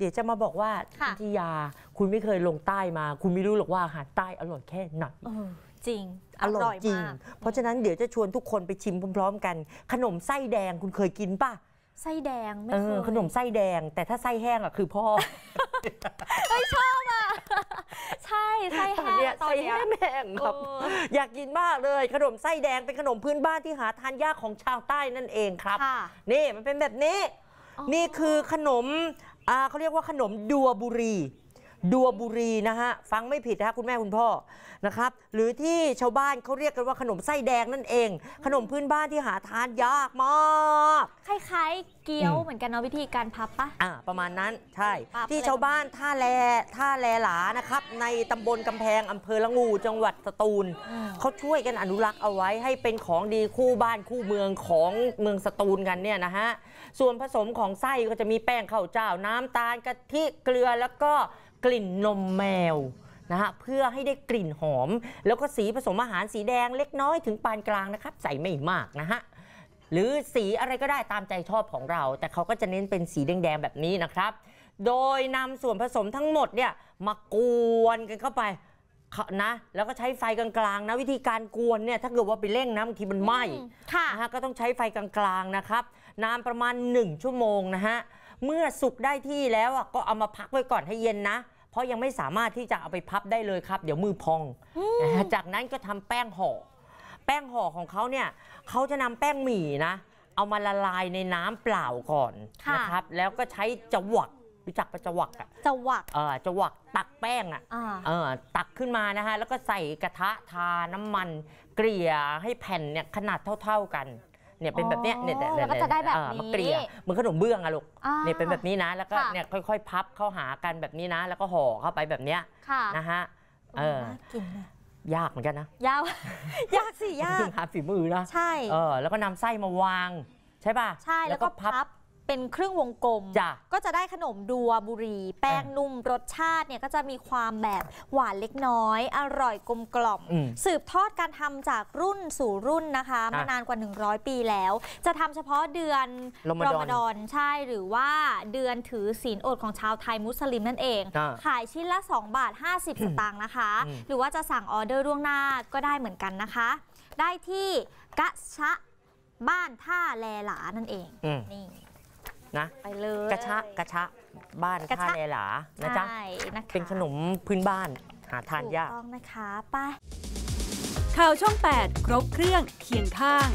เดี๋ยวจะมาบอกว่าทิทยาคุณไม่เคยลงใต้มาคุณไม่รู้หรอกว่าอาหารใต้อร่อยแค่ไหนจริง อร่อยจริง เพราะฉะนั้นเดี๋ยวจะชวนทุกคนไปชิมพร้อมๆกัน ขนมไส้แดงคุณเคยกินปะไส้แดงไม่เคยขนมไส้แดง แต่ถ้าไส้แห้งอ่ะคือพ่อไม่ชอบอ่ะใช่ไส้แห้งไส้แห้งแห้งครับอยากกินมากเลย ขนมไส้แดงเป็นขนมพื้นบ้านที่หาทานยากของชาวใต้นั่นเองครับนี่มันเป็นแบบนี้ นี่คือขนมเขาเรียกว่าขนมดัวบุรีดัวบุรีนะฮะ ฟังไม่ผิดนะฮะคุณแม่ คุณพ่อ นะครับ หรือที่ชาวบ้านเขาเรียกกันว่าขนมไส้แดงนั่นเอง ขนมพื้นบ้านที่หาทานยากมากคล้ายๆ เกี๊ยวเหมือนกันเนาะวิธีการพับปะอ่าประมาณนั้นใช่ที่ชาวบ้านท่าแลท่าแลหลานะครับ ในตำบลกำแพงอำเภอละงูจังหวัดสตูลเขาช่วยกันอนุรักษ์เอาไว้ให้เป็นของดีคู่บ้านคู่เมืองของเมืองสตูลกันเนี่ยนะฮะส่วนผสมของไส้ก็จะมีแป้งข้าวเจ้า น้ำตาลกะทิเกลือแล้วก็กลิ่นนมแมวนะฮะเพื่อให้ได้กลิ่นหอม แล้วก็สีผสมอาหารสีแดงเล็กน้อยถึงปานกลางนะครับ ใส่ไม่มากนะฮะหรือสีอะไรก็ได้ตามใจชอบของเรา แต่เขาก็จะเน้นเป็นสีแดงๆแบบนี้นะครับ โดยนำส่วนผสมทั้งหมดเนี่ยมากวนกันเข้าไปนะ แล้วก็ใช้ไฟกลางๆนะ วิธีการกวนเนี่ยถ้าเกิดว่าไปเร่งนะบางทีมันไหม้นะฮะก็ต้องใช้ไฟกลางๆนะครับนานประมาณ1ชั่วโมงนะฮะเมื่อสุกได้ที่แล้วก็เอามาพักไว้ก่อนให้เย็นนะ เพราะยังไม่สามารถที่จะเอาไปพับได้เลยครับ เดี๋ยวมือพองจากนั้นก็ทำแป้งห่อแป้งห่อของเขาเนี่ยเขาจะนำแป้งหมี่นะเอามาละลายในน้ำเปล่าก่อนนะครับ แล้วก็ใช้จวักรู้จักปะจวักอะจวักเออจวักตักแป้งอ่ะเออ ตักขึ้นมานะฮะแล้วก็ใส่กระทะทาน้ำมัน เกลี่ยให้แผ่นเนี่ยขนาดเท่า ๆกันเนี่ยเป็นแบบเนี้ยเนี่ยเนี่ยเนี่ยแล้วก็จะได้แบบนี้มาเกลี่ยเหมือนขนมเบื้องอะลูกเนี่ยเป็นแบบนี้นะแล้วก็เนี่ยค่อยๆ พับเข้าหากันแบบนี้นะ แล้วก็ห่อเข้าไปแบบเนี้ยนะฮะเออยากเหมือนกันนะ ยากยากสิยากหาฝีมือนะใช่เออแล้วก็นำไส้มาวางใช่ป่ะใช่แล้วก็พับเป็นครึ่งวงกลมก็จะได้ขนมดัวบุรี แป้งนุ่มรสชาติเนี่ยก็จะมีความแบบหวานเล็กน้อย อร่อยกลมกล่อมอมสืบทอดการทำจากรุ่นสู่รุ่นนะคะะมานานกว่า 100 ปีแล้ว จะทำเฉพาะเดือนรอมฎอนใช่หรือว่าเดือนถือศีลอดของชาวไทยมุสลิมนั่นเองอขายชิ้นละ2บาท 50สตางค์นะคะ หรือว่าจะสั่งออเดอร์ล่วงหน้าก็ได้เหมือนกันนะคะ ได้ที่กะชะบ้านท่าแลหลานั่นเองอนี่นะไปเลย กระชะกระชะบ้านท่าเลหลานะจ๊ะใช่นะคะเป็นขนมพื้นบ้าน หาทานยากกต้องนะคะไป ข่าวช่อง8ครบเครื่องเคียงข้าง